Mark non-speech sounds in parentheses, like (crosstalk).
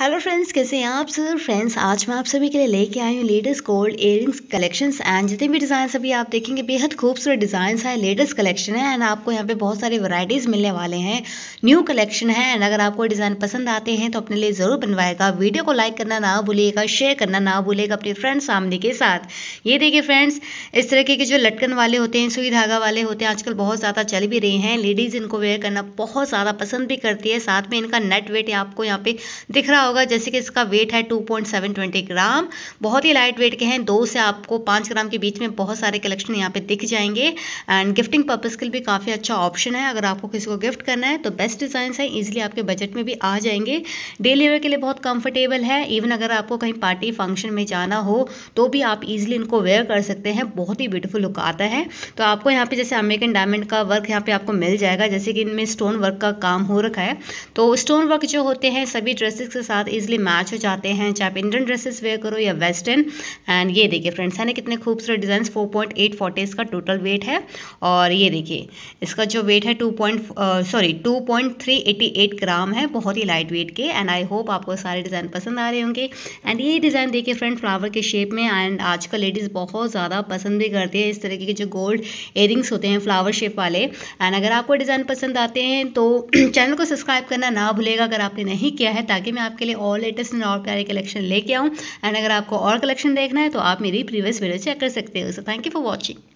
hello friends कैसे हैं आप सब फ्रेंड्स आज मैं आप सभी के लिए लेके आई हूँ latest gold earrings collections and जितने भी डिज़ाइन अभी आप देखेंगे बेहद खूबसूरत डिज़ाइन है लेटेस्ट कलेक्शन है एंड आपको यहाँ पे बहुत सारे वैरायटीज़ मिलने वाले हैं न्यू कलेक्शन है एंड अगर आपको डिज़ाइन पसंद आते हैं तो अपने लिए ज़रूर बनवाएगा वीडियो को लाइक करना ना भूलिएगा शेयर करना ना भूलिएगा अपने फ्रेंड्स फैमिली के साथ ये देखिए फ्रेंड्स इस तरीके के जो लटकन वाले होते हैं सुई धागा वाले होते हैं आजकल बहुत ज़्यादा चल भी रहे हैं लेडीज़ इनको वेयर करना बहुत ज़्यादा पसंद भी करती है साथ में इनका नेट वेट आपको यहाँ पे दिख रहा रहा होगा जैसे कि इसका वेट है 2.720 ग्राम बहुत ही लाइट वेट के हैं दो से आपको पाँच ग्राम के बीच में बहुत सारे कलेक्शन यहाँ पे दिख जाएंगे एंड गिफ्टिंग पर्पज़ के लिए भी काफ़ी अच्छा ऑप्शन है अगर आपको किसी को गिफ्ट करना है तो बेस्ट डिज़ाइन है ईजिली आपके बजट में भी आ जाएंगे डेली वेयर के लिए बहुत कम्फर्टेबल है इवन अगर आपको कहीं पार्टी फंक्शन में जाना हो तो भी आप ईजिली इनको वेयर कर सकते हैं बहुत ही ब्यूटीफुल लुक आता है तो आपको यहाँ पर जैसे अमेरिकन डायमंड का वर्क यहाँ पर आपको मिल जाएगा जैसे कि इनमें स्टोन वर्क का काम हो रखा है तो स्टोन वर्क जो होते हैं सभी ड्रेसेस के साथ साथ ईजिली मैच हो जाते हैं चाहे आप इंडियन ड्रेसेस वेयर करो या वेस्टर्न एंड ये देखिए फ्रेंड्स है ना कितने खूबसूरत design four point eight forty इसका टोटल वेट है और ये देखिए इसका जो वेट है two point sorry two point three eighty eight gram है बहुत ही लाइट वेट के एंड आई होप आपको सारे डिज़ाइन पसंद आ रहे होंगे एंड ये डिज़ाइन देखिए फ्रेंड फ्लावर के शेप में एंड आजकल लेडीज़ बहुत ज़्यादा पसंद भी करती है इस तरीके के जो गोल्ड एयरिंग्स होते हैं फ्लावर शेप वाले एंड अगर आपको डिज़ाइन पसंद आते हैं तो चैनल (clears throat) को सब्सक्राइब करना ना भूलेगा अगर आपने नहीं किया है ताकि मैं आपके लिए और लेटेस्ट एंड और प्यारे कलेक्शन लेके आऊँ एंड अगर आपको और कलेक्शन देखना है तो आप मेरी प्रीवियस वीडियो चेक कर सकते हो so thank you for watching